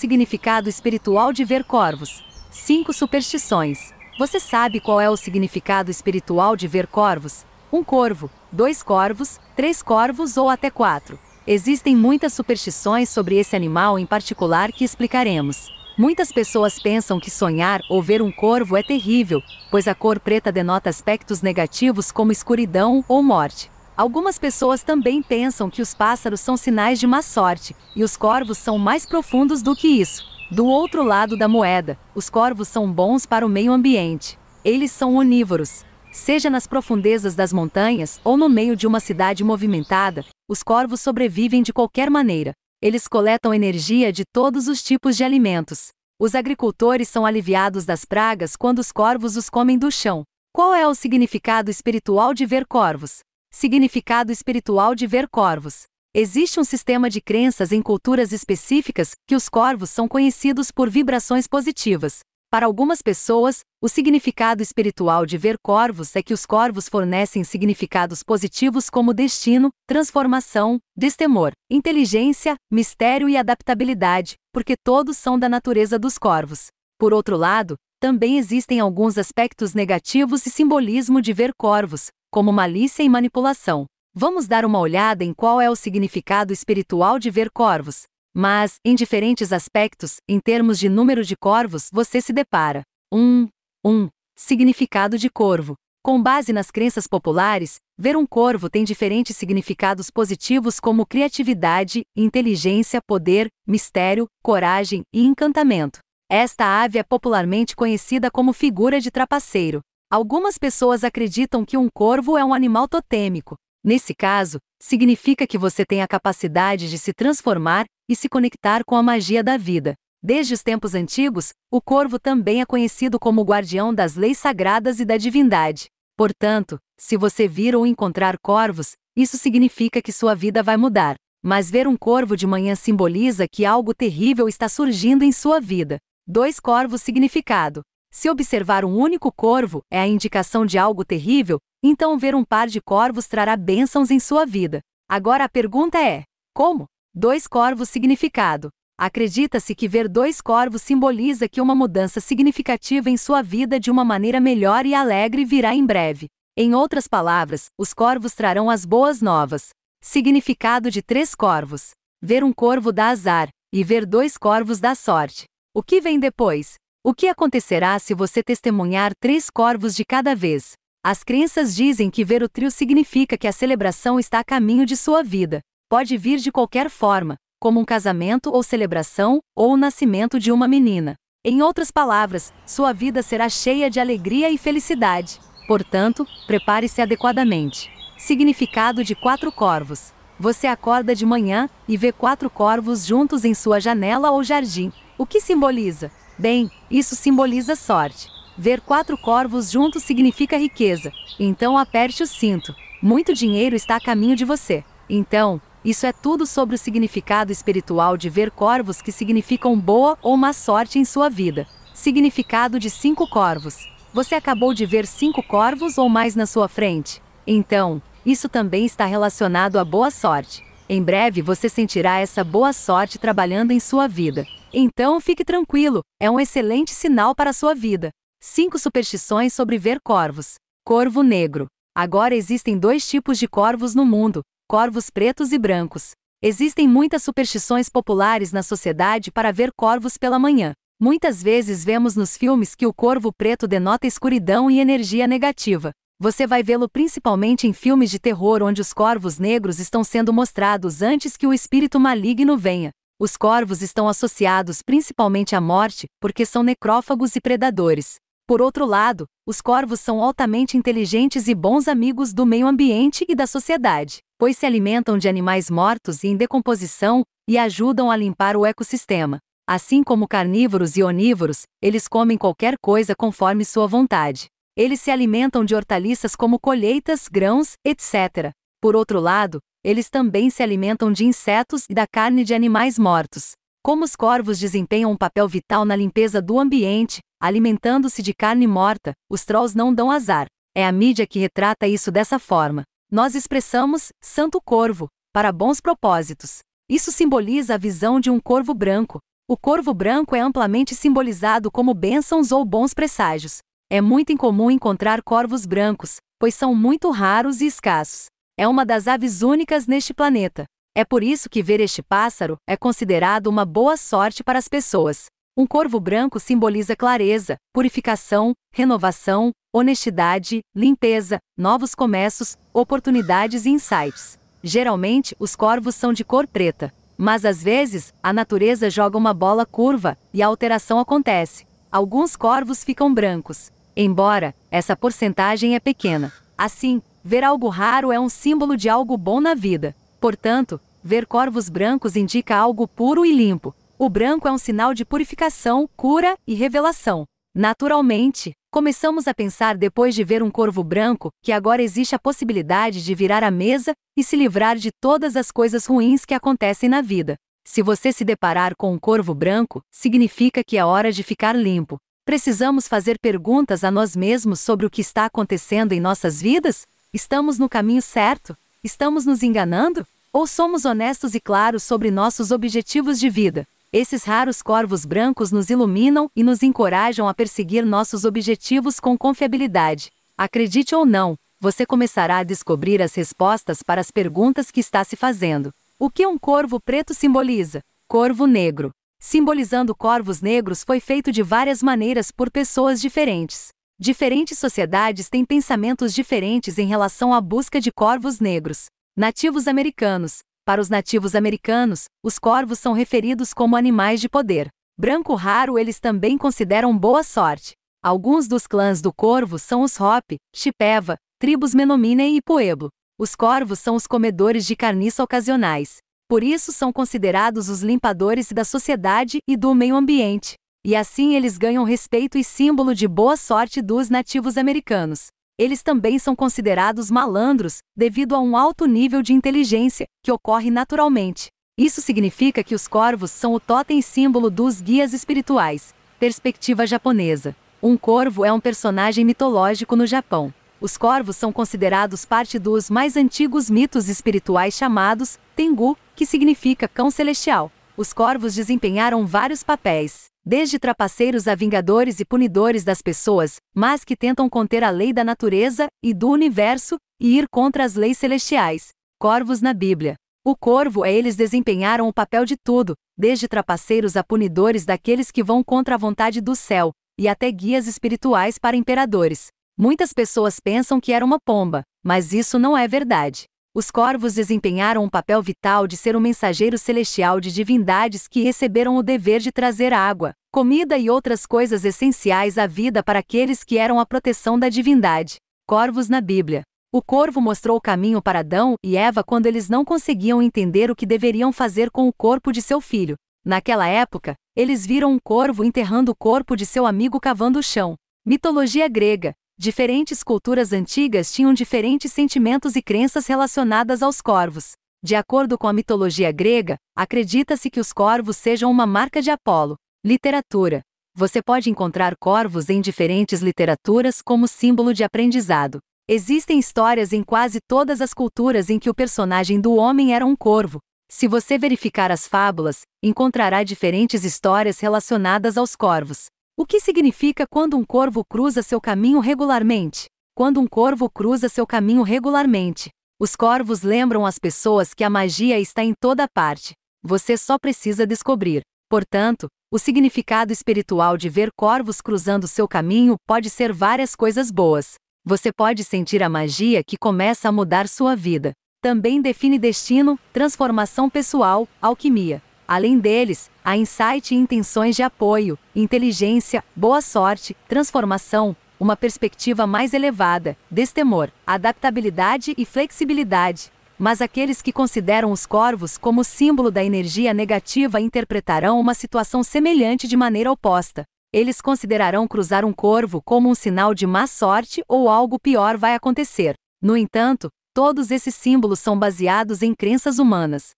significado espiritual de ver corvos. 5 superstições. Você sabe qual é o significado espiritual de ver corvos? Um corvo, dois corvos, três corvos ou até quatro. Existem muitas superstições sobre esse animal em particular que explicaremos. Muitas pessoas pensam que sonhar ou ver um corvo é terrível, pois a cor preta denota aspectos negativos como escuridão ou morte. Algumas pessoas também pensam que os pássaros são sinais de má sorte, e os corvos são mais profundos do que isso. Do outro lado da moeda, os corvos são bons para o meio ambiente. Eles são onívoros. Seja nas profundezas das montanhas ou no meio de uma cidade movimentada, os corvos sobrevivem de qualquer maneira. Eles coletam energia de todos os tipos de alimentos. Os agricultores são aliviados das pragas quando os corvos os comem do chão. Qual é o significado espiritual de ver corvos? Significado espiritual de ver corvos. Existe um sistema de crenças em culturas específicas que os corvos são conhecidos por vibrações positivas. Para algumas pessoas, o significado espiritual de ver corvos é que os corvos fornecem significados positivos como destino, transformação, destemor, inteligência, mistério e adaptabilidade, porque todos são da natureza dos corvos. Por outro lado, também existem alguns aspectos negativos e simbolismo de ver corvos, como malícia e manipulação. Vamos dar uma olhada em qual é o significado espiritual de ver corvos. Mas, em diferentes aspectos, em termos de número de corvos, você se depara. 1. Um, 1. Um, significado de corvo. Com base nas crenças populares, ver um corvo tem diferentes significados positivos como criatividade, inteligência, poder, mistério, coragem e encantamento. Esta ave é popularmente conhecida como figura de trapaceiro. Algumas pessoas acreditam que um corvo é um animal totêmico. Nesse caso, significa que você tem a capacidade de se transformar e se conectar com a magia da vida. Desde os tempos antigos, o corvo também é conhecido como guardião das leis sagradas e da divindade. Portanto, se você vir ou encontrar corvos, isso significa que sua vida vai mudar. Mas ver um corvo de manhã simboliza que algo terrível está surgindo em sua vida. Dois corvos significado. Se observar um único corvo é a indicação de algo terrível, então ver um par de corvos trará bênçãos em sua vida. Agora a pergunta é: como? Dois corvos significado. Acredita-se que ver dois corvos simboliza que uma mudança significativa em sua vida de uma maneira melhor e alegre virá em breve. Em outras palavras, os corvos trarão as boas novas. Significado de três corvos. Ver um corvo dá azar, e ver dois corvos dá sorte. O que vem depois? O que acontecerá se você testemunhar três corvos de cada vez? As crenças dizem que ver o trio significa que a celebração está a caminho de sua vida. Pode vir de qualquer forma, como um casamento ou celebração, ou o nascimento de uma menina. Em outras palavras, sua vida será cheia de alegria e felicidade. Portanto, prepare-se adequadamente. Significado de quatro corvos. Você acorda de manhã e vê quatro corvos juntos em sua janela ou jardim. O que simboliza? Bem, isso simboliza sorte. Ver quatro corvos juntos significa riqueza. Então aperte o cinto. Muito dinheiro está a caminho de você. Então, isso é tudo sobre o significado espiritual de ver corvos que significam boa ou má sorte em sua vida. Significado de cinco corvos. Você acabou de ver cinco corvos ou mais na sua frente. Então, isso também está relacionado à boa sorte. Em breve você sentirá essa boa sorte trabalhando em sua vida. Então fique tranquilo, é um excelente sinal para a sua vida. 5 superstições sobre ver corvos. Corvo negro. Agora existem dois tipos de corvos no mundo: corvos pretos e brancos. Existem muitas superstições populares na sociedade para ver corvos pela manhã. Muitas vezes vemos nos filmes que o corvo preto denota escuridão e energia negativa. Você vai vê-lo principalmente em filmes de terror onde os corvos negros estão sendo mostrados antes que o espírito maligno venha. Os corvos estão associados principalmente à morte, porque são necrófagos e predadores. Por outro lado, os corvos são altamente inteligentes e bons amigos do meio ambiente e da sociedade, pois se alimentam de animais mortos e em decomposição e ajudam a limpar o ecossistema. Assim como carnívoros e onívoros, eles comem qualquer coisa conforme sua vontade. Eles se alimentam de hortaliças como colheitas, grãos, etc. Por outro lado, eles também se alimentam de insetos e da carne de animais mortos. Como os corvos desempenham um papel vital na limpeza do ambiente, alimentando-se de carne morta, os trolls não dão azar. É a mídia que retrata isso dessa forma. Nós expressamos santo corvo para bons propósitos. Isso simboliza a visão de um corvo branco. O corvo branco é amplamente simbolizado como bênçãos ou bons presságios. É muito incomum encontrar corvos brancos, pois são muito raros e escassos é uma das aves únicas neste planeta. É por isso que ver este pássaro é considerado uma boa sorte para as pessoas. Um corvo branco simboliza clareza, purificação, renovação, honestidade, limpeza, novos começos, oportunidades e insights. Geralmente, os corvos são de cor preta, mas às vezes, a natureza joga uma bola curva e a alteração acontece. Alguns corvos ficam brancos, embora essa porcentagem é pequena. Assim, Ver algo raro é um símbolo de algo bom na vida. Portanto, ver corvos brancos indica algo puro e limpo. O branco é um sinal de purificação, cura e revelação. Naturalmente, começamos a pensar depois de ver um corvo branco que agora existe a possibilidade de virar a mesa e se livrar de todas as coisas ruins que acontecem na vida. Se você se deparar com um corvo branco, significa que é hora de ficar limpo. Precisamos fazer perguntas a nós mesmos sobre o que está acontecendo em nossas vidas? Estamos no caminho certo? Estamos nos enganando? Ou somos honestos e claros sobre nossos objetivos de vida? Esses raros corvos brancos nos iluminam e nos encorajam a perseguir nossos objetivos com confiabilidade. Acredite ou não, você começará a descobrir as respostas para as perguntas que está se fazendo. O que um corvo preto simboliza? Corvo negro. Simbolizando corvos negros foi feito de várias maneiras por pessoas diferentes. Diferentes sociedades têm pensamentos diferentes em relação à busca de corvos negros. Nativos americanos. Para os nativos americanos, os corvos são referidos como animais de poder. Branco raro eles também consideram boa sorte. Alguns dos clãs do corvo são os Hopi, Chipeva, tribos Menominee e Pueblo. Os corvos são os comedores de carniça ocasionais. Por isso são considerados os limpadores da sociedade e do meio ambiente. E assim eles ganham respeito e símbolo de boa sorte dos nativos americanos. Eles também são considerados malandros, devido a um alto nível de inteligência, que ocorre naturalmente. Isso significa que os corvos são o totem símbolo dos guias espirituais. Perspectiva japonesa. Um corvo é um personagem mitológico no Japão. Os corvos são considerados parte dos mais antigos mitos espirituais chamados Tengu, que significa cão celestial. Os corvos desempenharam vários papéis desde trapaceiros a vingadores e punidores das pessoas, mas que tentam conter a lei da natureza e do universo e ir contra as leis celestiais. Corvos na Bíblia. O corvo é eles desempenharam o papel de tudo, desde trapaceiros a punidores daqueles que vão contra a vontade do céu, e até guias espirituais para imperadores. Muitas pessoas pensam que era uma pomba, mas isso não é verdade. Os corvos desempenharam um papel vital de ser um mensageiro celestial de divindades que receberam o dever de trazer água, comida e outras coisas essenciais à vida para aqueles que eram a proteção da divindade. Corvos na Bíblia. O corvo mostrou o caminho para Adão e Eva quando eles não conseguiam entender o que deveriam fazer com o corpo de seu filho. Naquela época, eles viram um corvo enterrando o corpo de seu amigo cavando o chão. Mitologia grega. Diferentes culturas antigas tinham diferentes sentimentos e crenças relacionadas aos corvos. De acordo com a mitologia grega, acredita-se que os corvos sejam uma marca de Apolo. Literatura. Você pode encontrar corvos em diferentes literaturas como símbolo de aprendizado. Existem histórias em quase todas as culturas em que o personagem do homem era um corvo. Se você verificar as fábulas, encontrará diferentes histórias relacionadas aos corvos. O que significa quando um corvo cruza seu caminho regularmente? Quando um corvo cruza seu caminho regularmente, os corvos lembram as pessoas que a magia está em toda parte. Você só precisa descobrir. Portanto, o significado espiritual de ver corvos cruzando seu caminho pode ser várias coisas boas. Você pode sentir a magia que começa a mudar sua vida. Também define destino, transformação pessoal, alquimia. Além deles, há insight e intenções de apoio, inteligência, boa sorte, transformação, uma perspectiva mais elevada, destemor, adaptabilidade e flexibilidade. Mas aqueles que consideram os corvos como símbolo da energia negativa interpretarão uma situação semelhante de maneira oposta. Eles considerarão cruzar um corvo como um sinal de má sorte ou algo pior vai acontecer. No entanto, todos esses símbolos são baseados em crenças humanas.